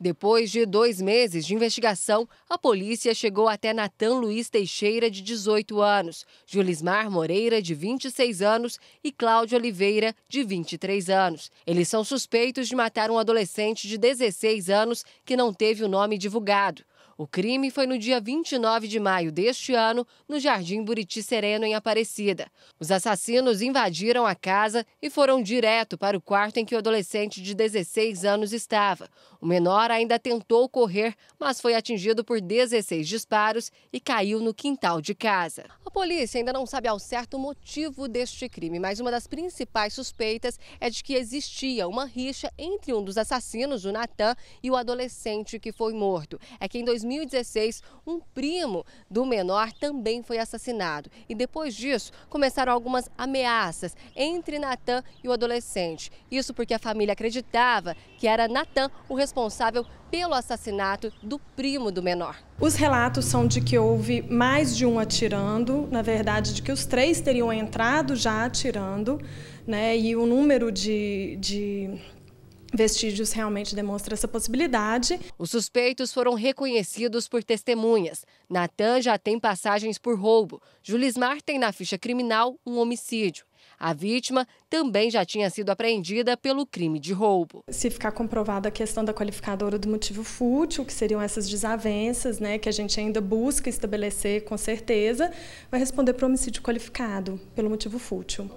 Depois de dois meses de investigação, a polícia chegou até Natan Luiz Teixeira, de 18 anos, Julismar Moreira, de 26 anos e Cláudio Oliveira, de 23 anos. Eles são suspeitos de matar um adolescente de 16 anos que não teve o nome divulgado. O crime foi no dia 29 de maio deste ano, no Jardim Buriti Sereno, em Aparecida. Os assassinos invadiram a casa e foram direto para o quarto em que o adolescente de 16 anos estava. O menor ainda tentou correr, mas foi atingido por 16 disparos e caiu no quintal de casa. A polícia ainda não sabe ao certo o motivo deste crime, mas uma das principais suspeitas é de que existia uma rixa entre um dos assassinos, o Natan, e o adolescente que foi morto. É que em 2000 2016, um primo do menor também foi assassinado. E depois disso, começaram algumas ameaças entre Natan e o adolescente. Isso porque a família acreditava que era Natan o responsável pelo assassinato do primo do menor. Os relatos são de que houve mais de um atirando, na verdade, de que os três teriam entrado já atirando, né? E o número de, de Vestígios realmente demonstra essa possibilidade. Os suspeitos foram reconhecidos por testemunhas. Natan já tem passagens por roubo. Julismar tem na ficha criminal um homicídio. A vítima também já tinha sido apreendida pelo crime de roubo. Se ficar comprovada a questão da qualificadora do motivo fútil, que seriam essas desavenças, né, que a gente ainda busca estabelecer com certeza, vai responder por homicídio qualificado pelo motivo fútil.